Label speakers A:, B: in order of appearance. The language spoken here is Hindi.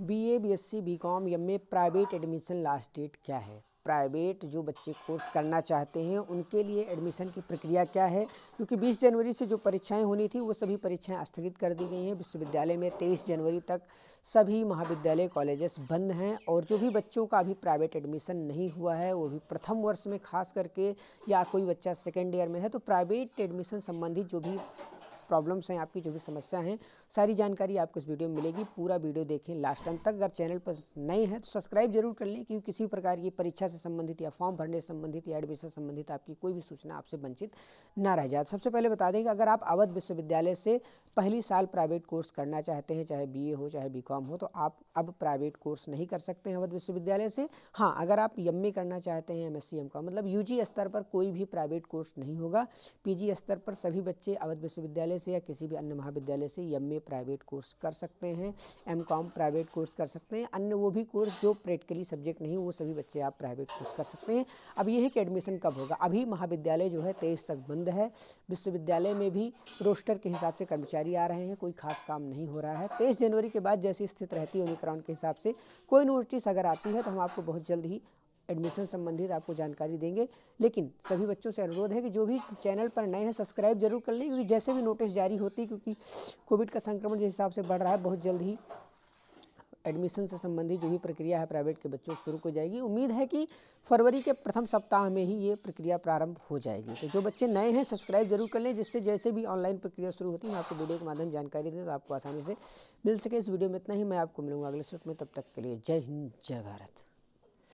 A: B A B S C B com M A private admission last date क्या है प्राइवेट जो बच्चे कोर्स करना चाहते हैं उनके लिए एडमिशन की प्रक्रिया क्या है क्योंकि 20 जनवरी से जो परीक्षाएं होनी थी वो सभी परीक्षाएं स्थगित कर दी गई हैं विश्वविद्यालय में 23 जनवरी तक सभी महाविद्यालय कॉलेजेस बंद हैं और जो भी बच्चों का अभी प्राइवेट एडमिशन नहीं हुआ है वो भी प्रथम वर्ष में खास करके या कोई बच्चा सेकेंड ईयर में है तो प्राइवेट एडमिशन संबंधी जो भी प्रॉब्लम्स हैं आपकी जो भी समस्या हैं सारी जानकारी आपको इस वीडियो में मिलेगी पूरा वीडियो देखें लास्ट टाइम तक अगर चैनल पर नए हैं तो सब्सक्राइब जरूर कर लें क्योंकि किसी प्रकार की परीक्षा से संबंधित या फॉर्म भरने से संबंधित या एडमिशन संबंधित आपकी कोई भी सूचना आपसे वंचित ना रह जाए सबसे पहले बता दें कि अगर आप अवध विश्वविद्यालय से पहली साल प्राइवेट कोर्स करना चाहते हैं चाहे बी हो चाहे बी हो तो आप अब प्राइवेट कोर्स नहीं कर सकते हैं अवध विश्वविद्यालय से हाँ अगर आप एम करना चाहते हैं एम एस मतलब यू स्तर पर कोई भी प्राइवेट कोर्स नहीं होगा पी स्तर पर सभी बच्चे अवध विश्वविद्यालय महाविद्यालय से या किसी भी अन्य महाविद्यालय से एम प्राइवेट कोर्स कर सकते हैं एम कॉम प्राइवेट कोर्स कर सकते हैं अन्य वो भी कोर्स जो प्रैक्टिकली सब्जेक्ट नहीं वो सभी बच्चे आप प्राइवेट कोर्स कर सकते हैं अब यही है कि एडमिशन कब होगा अभी महाविद्यालय जो है तेईस तक बंद है विश्वविद्यालय में भी रोस्टर के हिसाब से कर्मचारी आ रहे हैं कोई खास काम नहीं हो रहा है तेईस जनवरी के बाद जैसी स्थिति रहती है ओमिक्रॉन के हिसाब से कोई नोटिस अगर आती है तो हम आपको बहुत जल्द ही एडमिशन संबंधित आपको जानकारी देंगे लेकिन सभी बच्चों से अनुरोध है कि जो भी चैनल पर नए हैं सब्सक्राइब जरूर कर लें क्योंकि जैसे भी नोटिस जारी होती है क्योंकि कोविड का संक्रमण जिस हिसाब से बढ़ रहा है बहुत जल्द ही एडमिशन से संबंधित जो भी प्रक्रिया है प्राइवेट के बच्चों शुरू हो जाएगी उम्मीद है कि फरवरी के प्रथम सप्ताह में ही ये प्रक्रिया प्रारंभ हो जाएगी तो जो बच्चे नए हैं सब्सक्राइब जरूर कर लें जिससे जैसे भी ऑनलाइन प्रक्रिया शुरू होती है आपको वीडियो के माध्यम जानकारी दें तो आपको आसानी से मिल सके इस वीडियो में इतना ही मैं आपको मिलूंगा अगले सेट में तब तक के लिए जय हिंद जय भारत